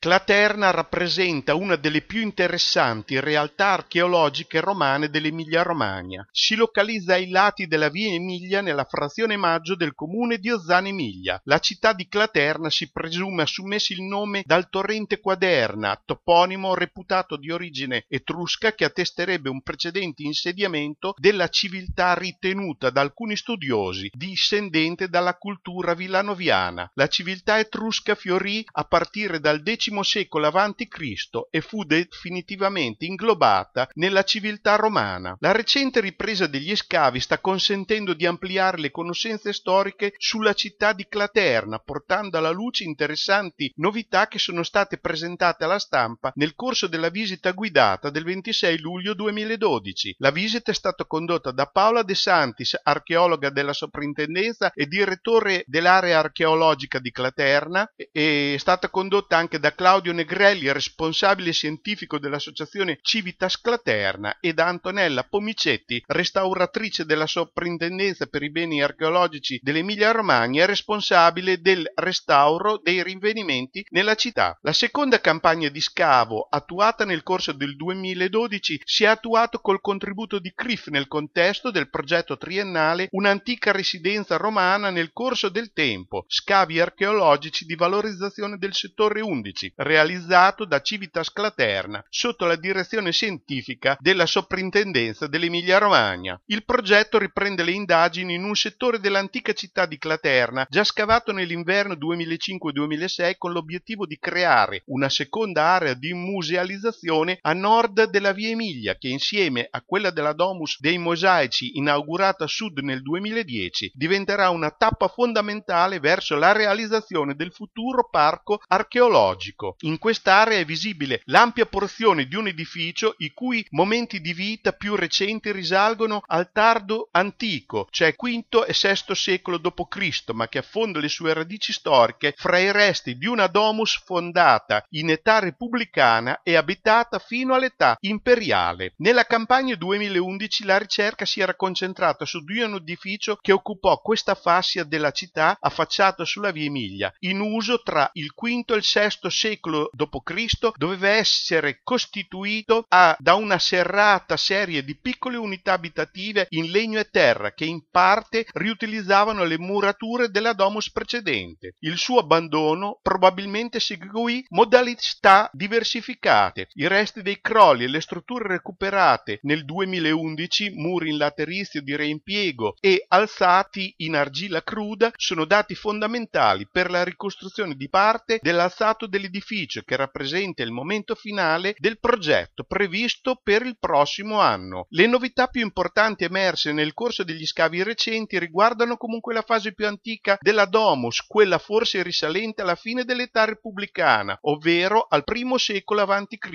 Claterna rappresenta una delle più interessanti realtà archeologiche romane dell'Emilia-Romagna. Si localizza ai lati della via Emilia nella frazione Maggio del comune di Ozzano Emilia. La città di Claterna si presume assumesse il nome dal torrente Quaderna, toponimo reputato di origine etrusca che attesterebbe un precedente insediamento della civiltà ritenuta da alcuni studiosi discendente dalla cultura villanoviana. La civiltà etrusca fiorì a partire dal X X secolo a.C. e fu definitivamente inglobata nella civiltà romana. La recente ripresa degli scavi sta consentendo di ampliare le conoscenze storiche sulla città di Claterna, portando alla luce interessanti novità che sono state presentate alla stampa nel corso della visita guidata del 26 luglio 2012. La visita è stata condotta da Paola De Santis, archeologa della soprintendenza e direttore dell'area archeologica di Claterna, e è stata condotta anche da Claudio Negrelli, responsabile scientifico dell'associazione Civitas Claterna, e da Antonella Pomicetti, restauratrice della Soprintendenza per i beni archeologici dell'Emilia Romagna responsabile del restauro dei rinvenimenti nella città. La seconda campagna di scavo, attuata nel corso del 2012, si è attuata col contributo di CRIF nel contesto del progetto triennale Un'antica residenza romana nel corso del tempo, scavi archeologici di valorizzazione del settore 11, realizzato da Civitas Claterna sotto la direzione scientifica della Soprintendenza dell'Emilia-Romagna. Il progetto riprende le indagini in un settore dell'antica città di Claterna già scavato nell'inverno 2005-2006 con l'obiettivo di creare una seconda area di musealizzazione a nord della Via Emilia che insieme a quella della Domus dei Mosaici inaugurata a sud nel 2010 diventerà una tappa fondamentale verso la realizzazione del futuro parco archeologico. Lecco. In quest'area è visibile l'ampia porzione di un edificio i cui momenti di vita più recenti risalgono al tardo antico, cioè V e VI secolo d.C., ma che affonda le sue radici storiche fra i resti di una domus fondata in età repubblicana e abitata fino all'età imperiale. Nella campagna 2011 la ricerca si era concentrata su di un edificio che occupò questa fascia della città affacciata sulla via Emilia, in uso tra il V e il VI secolo secolo d.C. doveva essere costituito a, ah, da una serrata serie di piccole unità abitative in legno e terra che in parte riutilizzavano le murature della domus precedente. Il suo abbandono probabilmente seguì modalità diversificate. I resti dei crolli e le strutture recuperate nel 2011, muri in laterizio di reimpiego e alzati in argilla cruda, sono dati fondamentali per la ricostruzione di parte dell'alzato dell'edificio edificio che rappresenta il momento finale del progetto previsto per il prossimo anno. Le novità più importanti emerse nel corso degli scavi recenti riguardano comunque la fase più antica della Domus, quella forse risalente alla fine dell'età repubblicana, ovvero al primo secolo a.C.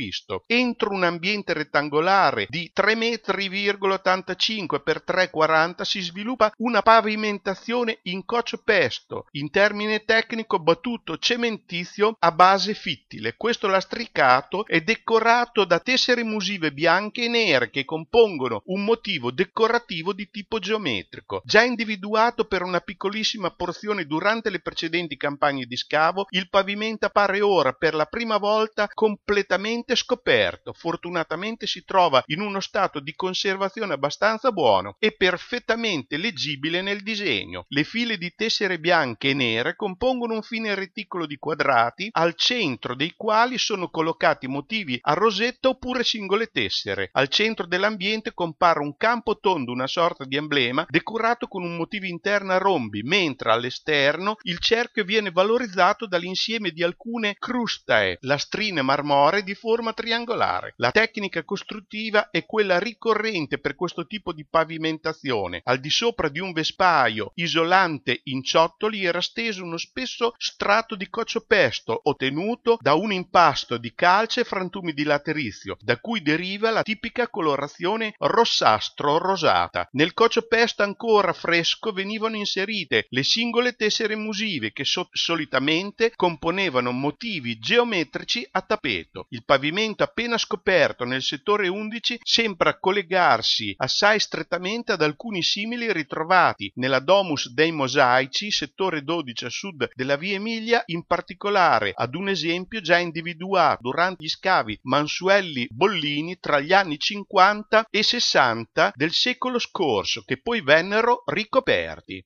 Entro un ambiente rettangolare di 3,85 m x 3,40 si sviluppa una pavimentazione in coccio pesto, in termine tecnico battuto cementizio a base fittile, questo lastricato è decorato da tessere musive bianche e nere che compongono un motivo decorativo di tipo geometrico, già individuato per una piccolissima porzione durante le precedenti campagne di scavo, il pavimento appare ora per la prima volta completamente scoperto, fortunatamente si trova in uno stato di conservazione abbastanza buono e perfettamente leggibile nel disegno. Le file di tessere bianche e nere compongono un fine reticolo di quadrati al centro centro dei quali sono collocati motivi a rosetta oppure singole tessere. Al centro dell'ambiente compare un campo tondo, una sorta di emblema, decorato con un motivo interno a rombi, mentre all'esterno il cerchio viene valorizzato dall'insieme di alcune crustae, lastrine marmoree di forma triangolare. La tecnica costruttiva è quella ricorrente per questo tipo di pavimentazione. Al di sopra di un vespaio isolante in ciottoli era steso uno spesso strato di pesto ottenuto ottenuto da un impasto di calce e frantumi di laterizio, da cui deriva la tipica colorazione rossastro-rosata. Nel cociopesta ancora fresco venivano inserite le singole tessere musive che so- solitamente componevano motivi geometrici a tappeto. Il pavimento appena scoperto nel settore 11 sembra collegarsi assai strettamente ad alcuni simili ritrovati nella Domus dei Mosaici, settore 12 a sud della Via Emilia, in particolare ad un esempio già individuato durante gli scavi Mansuelli-Bollini tra gli anni 50 e 60 del secolo scorso, che poi vennero ricoperti.